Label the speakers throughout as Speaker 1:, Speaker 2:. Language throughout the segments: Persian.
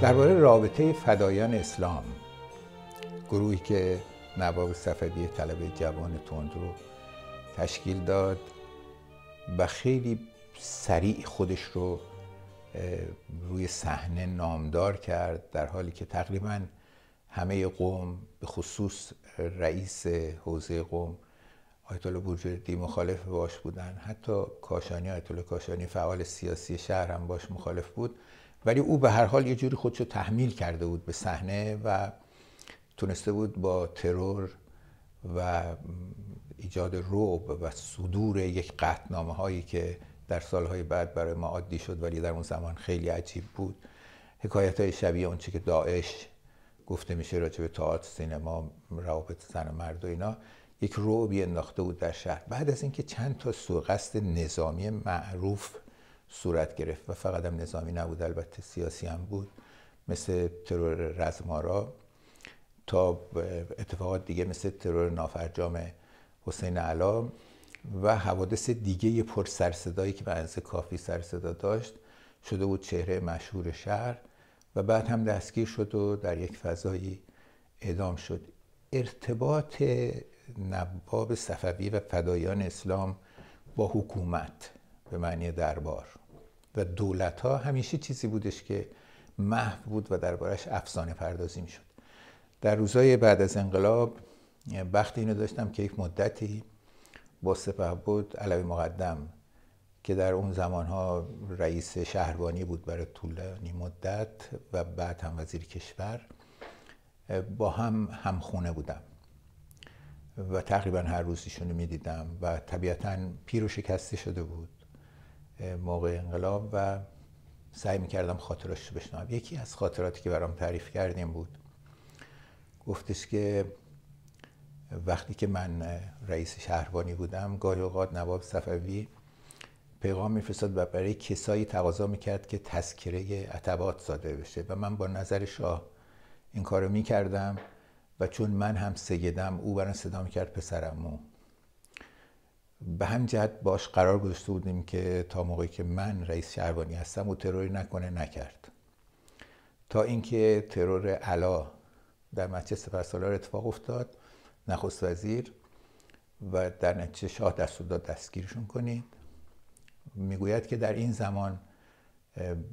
Speaker 1: درباره رابطه فدایان اسلام گروهی که نواب صفدی طلبه جوان تند رو تشکیل داد و خیلی سریع خودش رو روی صحنه نامدار کرد در حالی که تقریبا همه قوم به خصوص رئیس حوزه قوم آیت الله مخالف باش بودن حتی کاشانی آیت الله کاشانی فعال سیاسی شهر هم باش مخالف بود ولی او به هر حال یه جوری خودشو تحمیل کرده بود به صحنه و تونسته بود با ترور و ایجاد روب و صدور یک قطنامه هایی که در سالهای بعد برای ما عادی شد ولی در اون زمان خیلی عجیب بود حکایت های شبیه اونچه که داعش گفته میشه راجع به تئاتر سینما روابط زن و مرد و اینا یک روبی انداخته بود در شهر بعد از اینکه چند تا سوقست نظامی معروف صورت گرفت و فقط هم نظامی نبود البته سیاسی هم بود مثل ترور رزمارا تا اتفاقات دیگه مثل ترور نافرجام حسین علا و حوادث دیگه پر سرصدایی که به کافی سرصدا داشت شده بود چهره مشهور شهر و بعد هم دستگیر شد و در یک فضایی اعدام شد ارتباط نباب صفوی و فدایان اسلام با حکومت به معنی دربار و دولت ها همیشه چیزی بودش که محو بود و دربارش افسانه پردازی میشد در روزای بعد از انقلاب بخت اینو داشتم که یک مدتی با سپه بود علوی مقدم که در اون ها رئیس شهربانی بود برای طولانی مدت و بعد هم وزیر کشور با هم همخونه بودم و تقریبا هر روز ایشونو میدیدم و طبیعتا پیر شکسته شده بود موقع انقلاب و سعی میکردم خاطراش رو بشنوم یکی از خاطراتی که برام تعریف کردیم بود گفتش که وقتی که من رئیس شهربانی بودم گاهی اوقات نواب صفوی پیغام میفرستاد و برای کسایی تقاضا میکرد که تذکره عتبات صادر بشه و من با نظر شاه این کارو میکردم و چون من هم سیدم او برام صدا میکرد پسرمو به هم جهت باش قرار گذاشته بودیم که تا موقعی که من رئیس شهربانی هستم او تروری نکنه نکرد تا اینکه ترور علا در مسجد سپهسالار اتفاق افتاد نخست وزیر و در نتیجه شاه دستور داد دستگیرشون کنید میگوید که در این زمان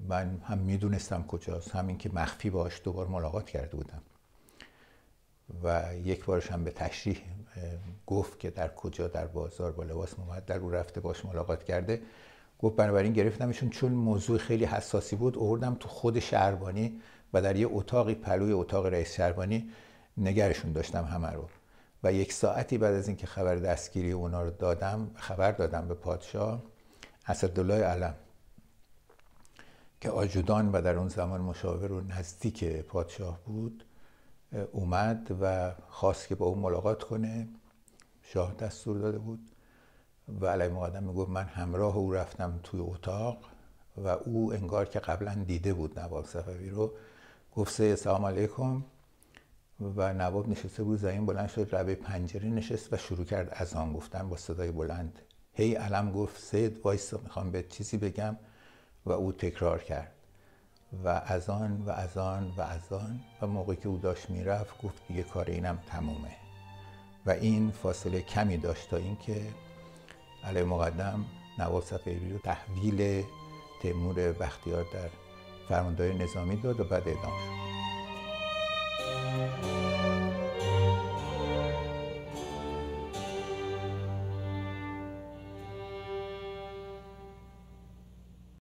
Speaker 1: من هم میدونستم کجاست همین که مخفی باش دوبار ملاقات کرده بودم و یک بارش هم به تشریح گفت که در کجا در بازار با لباس محمد در او رفته باش ملاقات کرده گفت بنابراین گرفتمشون چون موضوع خیلی حساسی بود اوردم تو خود شهربانی و در یه اتاقی پلوی اتاق رئیس شهربانی نگرشون داشتم همه رو و یک ساعتی بعد از اینکه خبر دستگیری اونا رو دادم خبر دادم به پادشاه اسدالله علم که آجودان و در اون زمان مشاور و نزدیک پادشاه بود اومد و خواست که با او ملاقات کنه شاه دستور داده بود و علی مقدم میگفت من همراه او رفتم توی اتاق و او انگار که قبلا دیده بود نواب صفوی رو گفت سلام علیکم و نواب نشسته بود زمین بلند شد روی پنجره نشست و شروع کرد از آن گفتن با صدای بلند هی hey, علم گفت سید وایس میخوام به چیزی بگم و او تکرار کرد و از آن و از آن و از آن و موقعی که او داشت میرفت گفت دیگه کار اینم تمومه و این فاصله کمی داشت تا اینکه علی مقدم نواب فقیری رو تحویل تیمور بختیار در فرماندهی نظامی داد و بعد اعدام شد